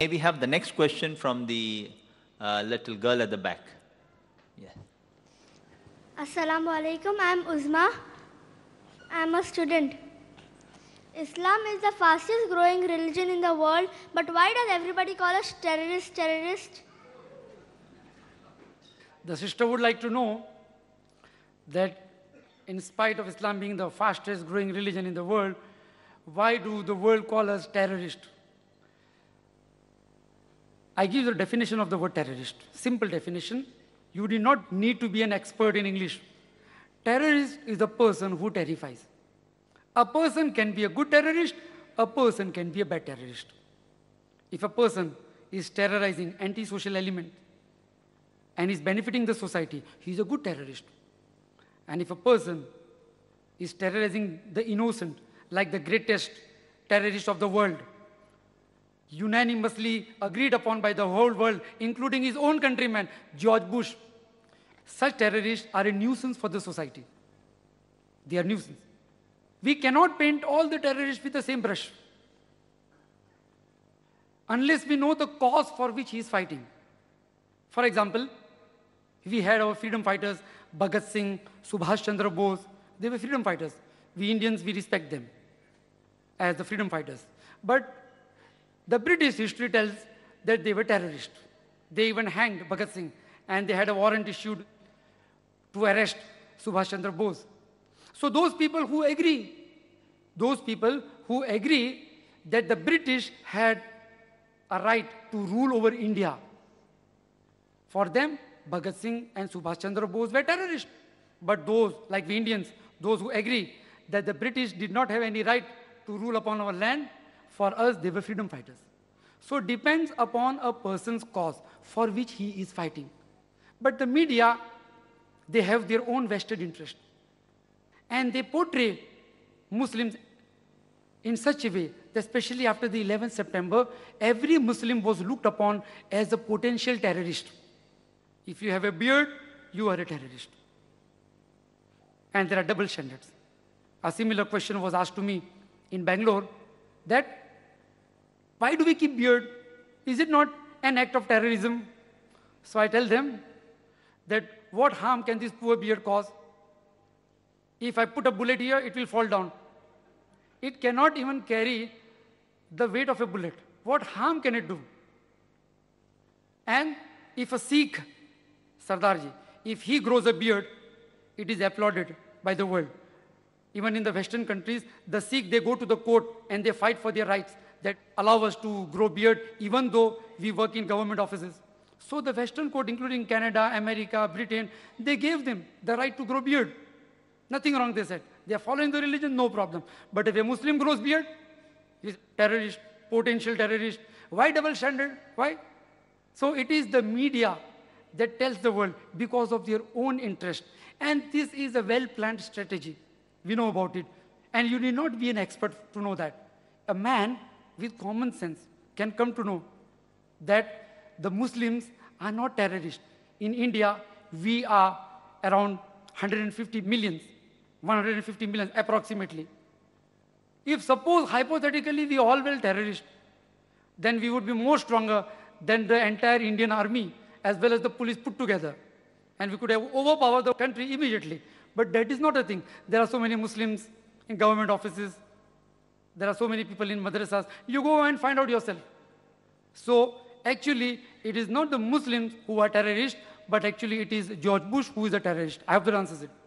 May we have the next question from the uh, little girl at the back? Yeah. Assalamu alaikum. I'm Uzma. I'm a student. Islam is the fastest growing religion in the world, but why does everybody call us terrorist terrorist? The sister would like to know that in spite of Islam being the fastest growing religion in the world, why do the world call us terrorists? I give the definition of the word terrorist. Simple definition. You do not need to be an expert in English. Terrorist is a person who terrifies. A person can be a good terrorist, a person can be a bad terrorist. If a person is terrorizing anti-social element and is benefiting the society, he is a good terrorist. And if a person is terrorizing the innocent, like the greatest terrorist of the world, unanimously agreed upon by the whole world, including his own countryman, George Bush. Such terrorists are a nuisance for the society. They are nuisance. We cannot paint all the terrorists with the same brush unless we know the cause for which he is fighting. For example, we had our freedom fighters, Bhagat Singh, Subhash Chandra Bose, they were freedom fighters. We Indians, we respect them as the freedom fighters. But the British history tells that they were terrorists. They even hanged Bhagat Singh and they had a warrant issued to arrest Subhash Chandra Bose. So those people who agree, those people who agree that the British had a right to rule over India, for them, Bhagat Singh and Subhash Chandra Bose were terrorists. But those, like the Indians, those who agree that the British did not have any right to rule upon our land, for us, they were freedom fighters. So depends upon a person's cause for which he is fighting. But the media, they have their own vested interest. And they portray Muslims in such a way that especially after the 11th September, every Muslim was looked upon as a potential terrorist. If you have a beard, you are a terrorist. And there are double standards. A similar question was asked to me in Bangalore that why do we keep beard? Is it not an act of terrorism? So I tell them that what harm can this poor beard cause? If I put a bullet here, it will fall down. It cannot even carry the weight of a bullet. What harm can it do? And if a Sikh, Sardarji, if he grows a beard, it is applauded by the world. Even in the Western countries, the Sikh, they go to the court and they fight for their rights that allow us to grow beard even though we work in government offices. So the Western court, including Canada, America, Britain, they gave them the right to grow beard. Nothing wrong, they said. They are following the religion, no problem. But if a Muslim grows beard, he's terrorist, potential terrorist. Why double standard? Why? So it is the media that tells the world because of their own interest. And this is a well-planned strategy. We know about it. And you need not be an expert to know that. A man with common sense can come to know that the Muslims are not terrorists. In India, we are around 150 million, 150 million approximately. If suppose hypothetically we all were terrorists, then we would be more stronger than the entire Indian army as well as the police put together. And we could have overpowered the country immediately. But that is not a thing. There are so many Muslims in government offices, there are so many people in madrasas. You go and find out yourself. So actually, it is not the Muslims who are terrorists, but actually it is George Bush who is a terrorist. I have the answers it.